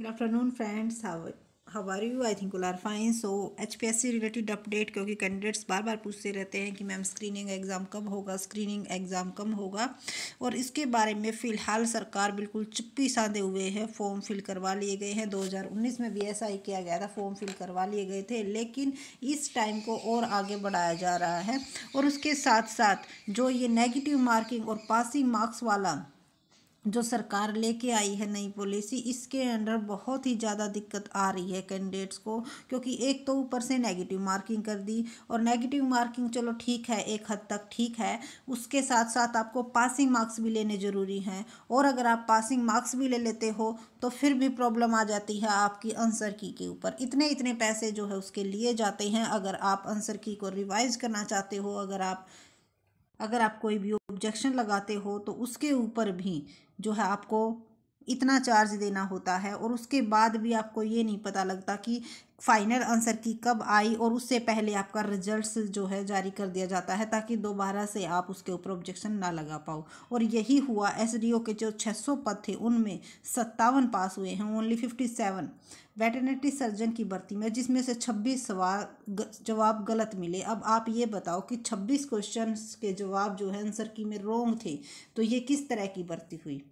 good afternoon friends how are you I think you'll are fine so H P S C related update क्योंकि candidates बार बार पूछते रहते हैं कि मैम स्क्रीनिंग एग्ज़ाम कब होगा स्क्रीनिंग एग्ज़ाम कब होगा और इसके बारे में फ़िलहाल सरकार बिल्कुल चुप्पी साधे हुए हैं फॉर्म फिल करवा लिए गए हैं 2019 में बी एस आई किया गया था फॉर्म फिल करवा लिए गए थे लेकिन इस टाइम को और आगे बढ़ाया जा रहा है और उसके साथ साथ जो ये नेगेटिव मार्किंग और पासिंग मार्क्स वाला जो सरकार लेके आई है नई पॉलिसी इसके अंडर बहुत ही ज़्यादा दिक्कत आ रही है कैंडिडेट्स को क्योंकि एक तो ऊपर से नेगेटिव मार्किंग कर दी और नेगेटिव मार्किंग चलो ठीक है एक हद तक ठीक है उसके साथ साथ आपको पासिंग मार्क्स भी लेने ज़रूरी हैं और अगर आप पासिंग मार्क्स भी ले लेते हो तो फिर भी प्रॉब्लम आ जाती है आपकी आंसर की के ऊपर इतने इतने पैसे जो है उसके लिए जाते हैं अगर आप आंसर की को रिवाइज करना चाहते हो अगर आप अगर आप कोई भी ऑब्जेक्शन लगाते हो तो उसके ऊपर भी जो है आपको इतना चार्ज देना होता है और उसके बाद भी आपको ये नहीं पता लगता कि फाइनल आंसर की कब आई और उससे पहले आपका रिजल्ट्स जो है जारी कर दिया जाता है ताकि दोबारा से आप उसके ऊपर ऑब्जेक्शन ना लगा पाओ और यही हुआ एस के जो 600 पद थे उनमें सत्तावन पास हुए हैं only fifty seven veterinary surgeon की भर्ती में जिसमें से छब्बीस सवाल जवाब गलत मिले अब आप ये बताओ कि छब्बीस क्वेश्चन के जवाब जो है आंसर की में रोंग थे तो ये किस तरह की भर्ती हुई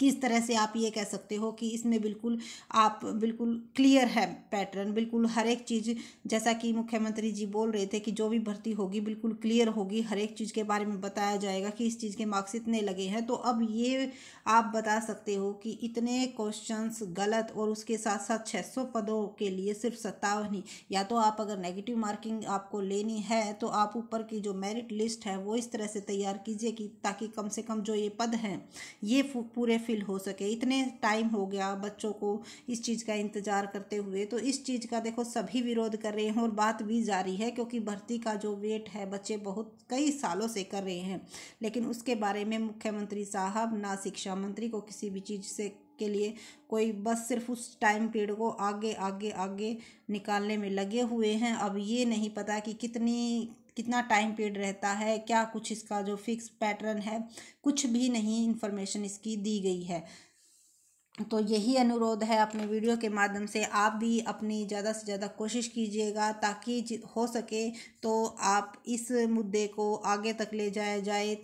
किस तरह से आप ये कह सकते हो कि इसमें बिल्कुल आप बिल्कुल क्लियर है पैटर्न बिल्कुल हर एक चीज़ जैसा कि मुख्यमंत्री जी बोल रहे थे कि जो भी भर्ती होगी बिल्कुल क्लियर होगी हर एक चीज़ के बारे में बताया जाएगा कि इस चीज़ के मार्क्स इतने लगे हैं तो अब ये आप बता सकते हो कि इतने क्वेश्चंस गलत और उसके साथ साथ छः पदों के लिए सिर्फ सत्तावन या तो आप अगर नेगेटिव मार्किंग आपको लेनी है तो आप ऊपर की जो मेरिट लिस्ट है वो इस तरह से तैयार कीजिए कि ताकि कम से कम जो ये पद हैं ये पूरे फील हो सके इतने टाइम हो गया बच्चों को इस चीज़ का इंतज़ार करते हुए तो इस चीज़ का देखो सभी विरोध कर रहे हैं और बात भी जारी है क्योंकि भर्ती का जो वेट है बच्चे बहुत कई सालों से कर रहे हैं लेकिन उसके बारे में मुख्यमंत्री साहब ना शिक्षा मंत्री को किसी भी चीज़ से के लिए कोई बस सिर्फ उस टाइम पीरियड को आगे आगे आगे निकालने में लगे हुए हैं अब ये नहीं पता कि कितनी कितना टाइम पीरियड रहता है क्या कुछ इसका जो फिक्स पैटर्न है कुछ भी नहीं इन्फॉर्मेशन इसकी दी गई है तो यही अनुरोध है अपने वीडियो के माध्यम से आप भी अपनी ज़्यादा से ज़्यादा कोशिश कीजिएगा ताकि हो सके तो आप इस मुद्दे को आगे तक ले जाया जाए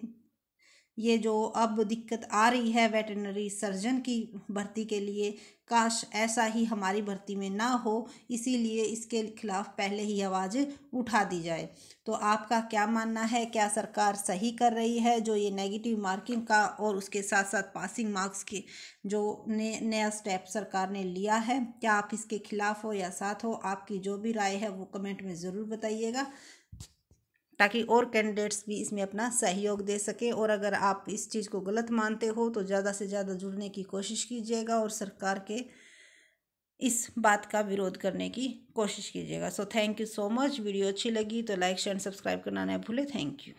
ये जो अब दिक्कत आ रही है वेटरनरी सर्जन की भर्ती के लिए काश ऐसा ही हमारी भर्ती में ना हो इसीलिए इसके खिलाफ पहले ही आवाज़ उठा दी जाए तो आपका क्या मानना है क्या सरकार सही कर रही है जो ये नेगेटिव मार्किंग का और उसके साथ साथ पासिंग मार्क्स के जो ने, नया स्टेप सरकार ने लिया है क्या आप इसके खिलाफ हो या साथ हो आपकी जो भी राय है वो कमेंट में ज़रूर बताइएगा ताकि और कैंडिडेट्स भी इसमें अपना सहयोग दे सकें और अगर आप इस चीज़ को गलत मानते हो तो ज़्यादा से ज़्यादा जुड़ने की कोशिश कीजिएगा और सरकार के इस बात का विरोध करने की कोशिश कीजिएगा so thank you so much video अच्छी लगी तो लाइक शेयर सब्सक्राइब करना ना भूले थैंक यू